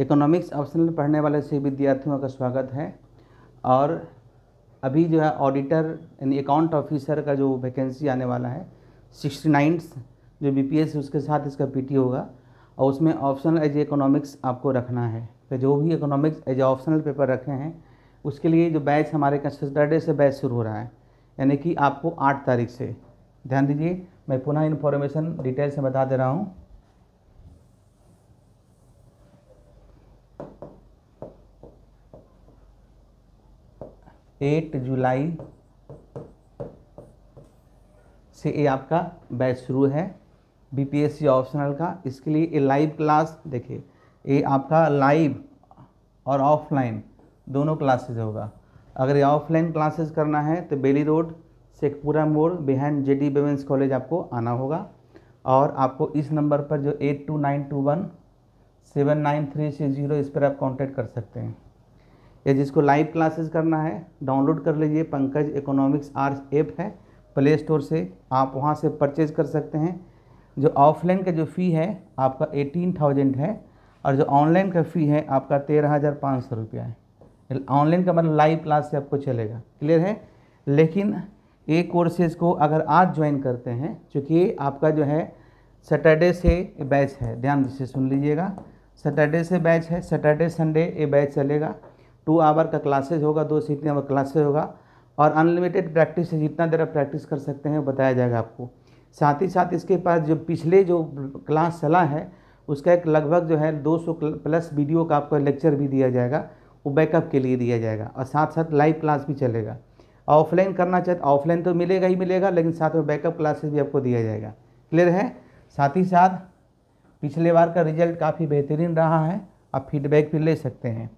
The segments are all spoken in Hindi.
इकोनॉमिक्स ऑप्शनल पढ़ने वाले सभी विद्यार्थियों का स्वागत है और अभी जो है ऑडिटर यानी अकाउंट ऑफिसर का जो वैकेंसी आने वाला है सिक्सटी नाइन जो बी पी एस उसके साथ इसका पी टी होगा और उसमें ऑप्शनल एज इकोनॉमिक्स आपको रखना है तो जो भी इकोनॉमिक्स एज ऑप्शनल पेपर रखे हैं उसके लिए जो बैच हमारे कहाँ सैटरडे से बैच शुरू हो रहा है यानी कि आपको आठ तारीख से ध्यान दीजिए मैं पुनः इन्फॉर्मेशन डिटेल से बता दे रहा हूँ एट जुलाई से ये आपका बैच शुरू है बीपीएससी ऑप्शनल का इसके लिए ये लाइव क्लास देखिए ये आपका लाइव और ऑफलाइन दोनों क्लासेस होगा अगर ये ऑफलाइन क्लासेस करना है तो बेली रोड शेखपुरा मोड़ बिहान जे डी वेमेंस कॉलेज आपको आना होगा और आपको इस नंबर पर जो eight two nine two one seven nine three six zero इस पर आप कांटेक्ट कर सकते हैं या जिसको लाइव क्लासेस करना है डाउनलोड कर लीजिए पंकज इकोनॉमिक्स आर्ट्स ऐप है प्ले स्टोर से आप वहाँ से परचेज कर सकते हैं जो ऑफलाइन का जो फ़ी है आपका एटीन थाउजेंड है और जो ऑनलाइन का फ़ी है आपका तेरह हज़ार पाँच सौ रुपया है ऑनलाइन का मतलब लाइव क्लास से आपको चलेगा क्लियर है लेकिन ये कोर्सेज़ को अगर आज ज्वाइन करते हैं चूँकि आपका जो है सैटरडे से बैच है ध्यान से सुन लीजिएगा सैटरडे से बैच है सैटरडे संडे ये बैच चलेगा टू आवर का क्लासेज होगा दो से तीन आवर क्लासेज होगा और अनलिमिटेड प्रैक्टिस है जितना देर आप प्रैक्टिस कर सकते हैं बताया जाएगा आपको साथ ही साथ इसके पास जो पिछले जो क्लास चला है उसका एक लगभग जो है 200 प्लस वीडियो का आपको लेक्चर भी दिया जाएगा वो बैकअप के लिए दिया जाएगा और साथ साथ लाइव क्लास भी चलेगा ऑफलाइन करना चाहते तो ऑफलाइन तो मिलेगा ही मिलेगा लेकिन साथ में बैकअप क्लासेस भी आपको दिया जाएगा क्लियर है साथ ही साथ पिछले बार का रिजल्ट काफ़ी बेहतरीन रहा है आप फीडबैक भी ले सकते हैं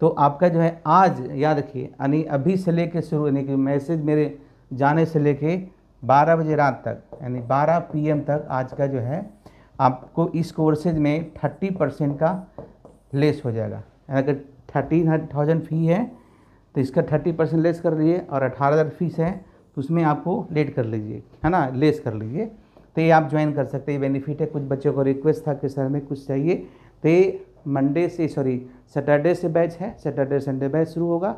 तो आपका जो है आज याद रखिए यानी अभी से ले शुरू यानी कि मैसेज मेरे जाने से ले 12 बजे रात तक यानी 12 पीएम तक आज का जो है आपको इस कोर्सेज में 30 परसेंट का लेस हो जाएगा यानी अगर थर्टीन थाउजेंड फ़ी है तो इसका थर्टी परसेंट लेस कर लीजिए और अठारह हज़ार फीस है तो उसमें आपको लेट कर लीजिए है ना लेस कर लीजिए तो ये आप ज्वाइन कर सकते हैं बेनिफिट है कुछ बच्चों को रिक्वेस्ट था कि सर हमें कुछ चाहिए तो मंडे से सॉरी सैटरडे से बैच है सैटरडे संडे बैच शुरू होगा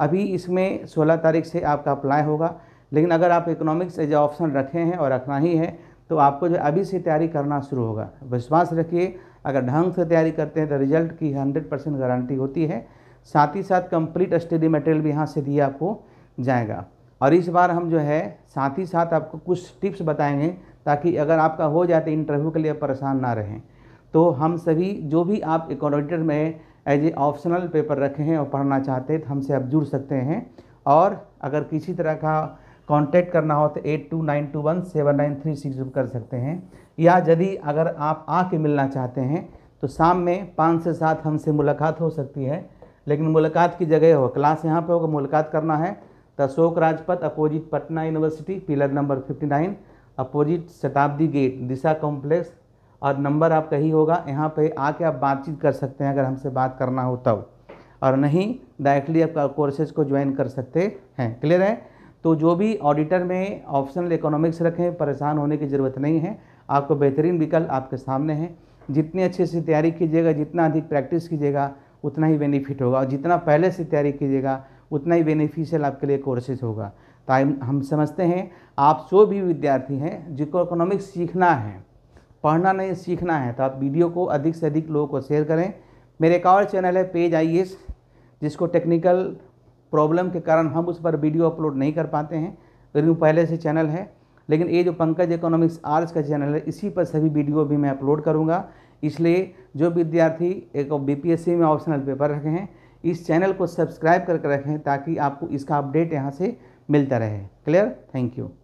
अभी इसमें 16 तारीख से आपका अप्लाई होगा लेकिन अगर आप इकोनॉमिक्स एज ऑप्शन रखे हैं और रखना ही है तो आपको जो अभी से तैयारी करना शुरू होगा विश्वास रखिए अगर ढंग से तैयारी करते हैं तो रिजल्ट की हंड्रेड परसेंट गारंटी होती है साथ ही साथ कंप्लीट स्टडी मटेरियल भी यहाँ से दिया आपको जाएगा और इस बार हम जो है साथ ही साथ आपको कुछ टिप्स बताएंगे ताकि अगर आपका हो जाए तो इंटरव्यू के लिए परेशान ना रहें तो हम सभी जो भी आप इकोनॉडिटर में एज ए ऑप्शनल पेपर रखे हैं और पढ़ना चाहते हैं तो हमसे आप जुड़ सकते हैं और अगर किसी तरह का कांटेक्ट करना हो तो eight two nine two one seven nine three six कर सकते हैं या यदि अगर आप आके मिलना चाहते हैं तो शाम में पाँच से सात हमसे मुलाकात हो सकती है लेकिन मुलाकात की जगह हो क्लास यहाँ पर होगा मुलाकात करना है तो Ashok Rajpath opposite Patna university pillar number fifty nine opposite Shatabdi gate Disha complex और नंबर आपका ही होगा यहाँ पे आके आप बातचीत कर सकते हैं अगर हमसे बात करना हो तब और नहीं डायरेक्टली आप कोर्सेज को ज्वाइन कर सकते हैं क्लियर है तो जो भी ऑडिटर में ऑप्शनल इकोनॉमिक्स रखें परेशान होने की ज़रूरत नहीं है आपको बेहतरीन विकल्प आपके सामने हैं जितनी अच्छे से तैयारी कीजिएगा जितना अधिक प्रैक्टिस कीजिएगा उतना ही बेनिफिट होगा और जितना पहले से तैयारी कीजिएगा उतना ही बेनिफिशियल आपके लिए कोर्सेज होगा तो हम समझते हैं आप जो भी विद्यार्थी हैं जिनको इकोनॉमिक्स सीखना है पढ़ना नहीं सीखना है तो आप वीडियो को अधिक से अधिक लोगों को शेयर करें मेरे एक और चैनल है पेज आई e जिसको टेक्निकल प्रॉब्लम के कारण हम उस पर वीडियो अपलोड नहीं कर पाते हैं लेकिन पहले से चैनल है लेकिन ये जो पंकज इकोनॉमिक्स आर्ट्स का चैनल है इसी पर सभी वीडियो भी मैं अपलोड करूँगा इसलिए जो विद्यार्थी एक बी में ऑप्शनल पेपर रखे हैं इस चैनल को सब्सक्राइब करके रखें ताकि आपको इसका अपडेट यहाँ से मिलता रहे क्लियर थैंक यू